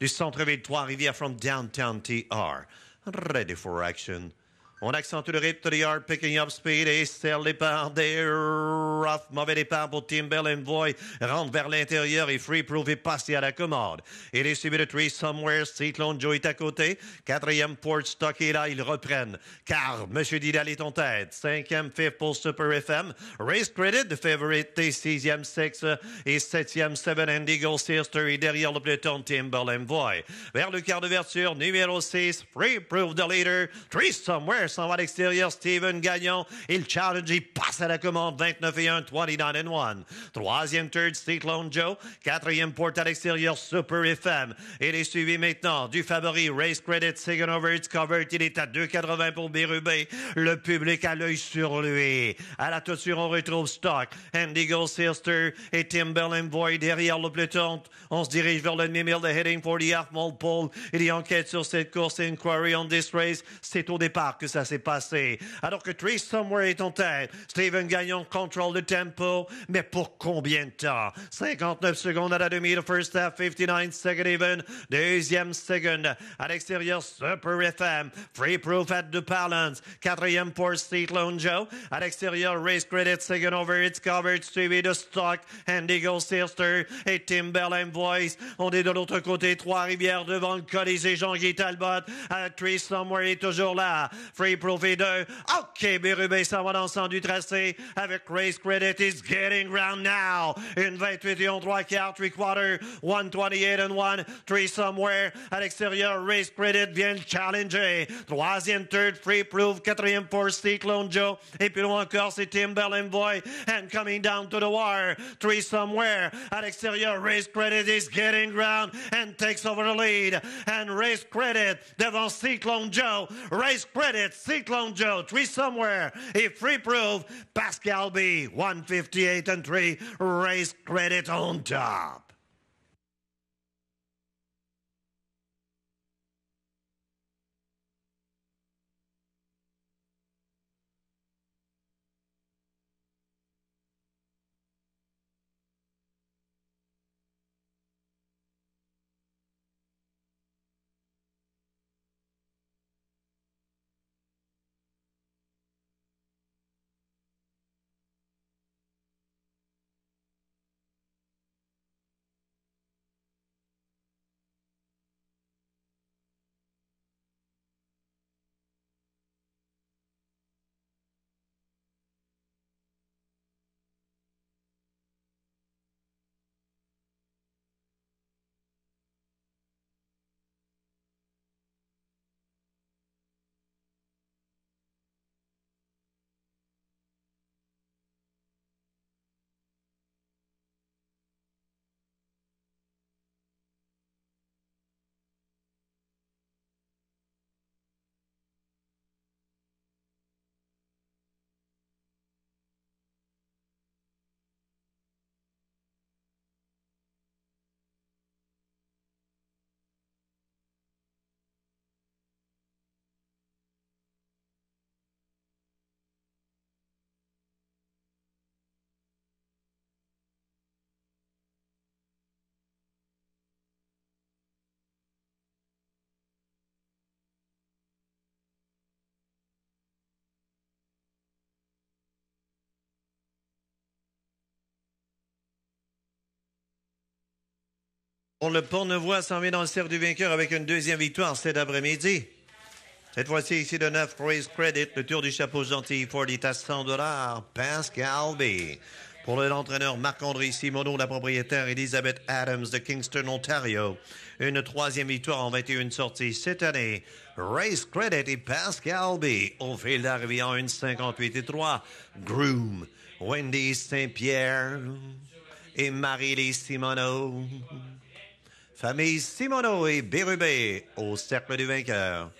du centre-ville Trois-Rivières from downtown TR. Ready for action. On accentue le rythme to the yard, picking up speed et c'est le départ des rough. Mauvais départ pour and Voy, Rentre vers l'intérieur et Free Proof est passé à la commande. Il est suivi de Three Somewhere. Cyclone Joe est à côté. Quatrième Port Stock là, ils reprennent. Car Monsieur Didal est en tête. Cinquième, fifth pour Super FM. Race Credit, the favorite, sixième Six et septième Seven and Eagle Sister et derrière le peloton Timberland Voy. Vers le quart d'ouverture, numéro six, Free Proof the leader. Three Somewhere s'en va à l'extérieur. Steven Gagnon il challenge, il passe à la commande. 29 et 1, 29 and 1. Troisième third, State Lone Joe. Quatrième porte à l'extérieur, Super FM. Il est suivi maintenant du favori Race Credit, second over, it's covered. Il est à 2,80 pour Bérubé. Le public a l'œil sur lui. À la sûre, on retrouve Stock, Andy Sister et Tim Boy derrière le peloton. On se dirige vers le demi de Heading for the Half mall Pole. Il y enquête sur cette course. Inquiry on this race. C'est au départ que ça s'est passé. Alors que Tree Somewhere est en tête, Steven Gagnon contrôle le tempo, mais pour combien de temps? 59 secondes à la demi, le first half, 59 second even, deuxième second. À l'extérieur, Super FM, Free Proof at the Balance, quatrième pour Seat Lone Joe. À l'extérieur, Race Credit, second over, it's covered, suivi de Stock, Andy Sister et Tim Berlin Voice. On est de l'autre côté, Trois-Rivières devant le Colisée, Jean-Guy Talbot. À euh, Somewhere est toujours là. Free Ray Okay, Bérubé s'en va dans le du tracé avec Race Credit is getting round now. Une 28 et on 3 quarts, 3 quarter, 128 and 1, 3 somewhere. À l'extérieur, Race Credit vient challenger. Troisième, third, free proof, quatrième pour Cyclone Joe. Et puis loin encore, c'est and Boy. And coming down to the wire, 3 somewhere. À l'extérieur, Race Credit is getting round and takes over the lead. And Race Credit devant Cyclone Joe. Race Credit Cyclone Joe, three somewhere. If free proof, Pascal B, 158 and 3, race credit on top. Pour le Pornevoix, s'en vient dans le cercle du vainqueur avec une deuxième victoire cet après-midi. Cette fois-ci, ici de neuf Race Credit, le tour du chapeau gentil, 40 à 100 Pascal B. Pour l'entraîneur Marc-André Simoneau, la propriétaire Elizabeth Adams de Kingston, Ontario. Une troisième victoire en 21 sorties cette année. Race Credit et Pascal B. Au fil d'arrivée en 1,58 et 3. Groom, Wendy Saint-Pierre et Marie-Lise Simoneau. Famille Simono et Bérubé au cercle du vainqueur.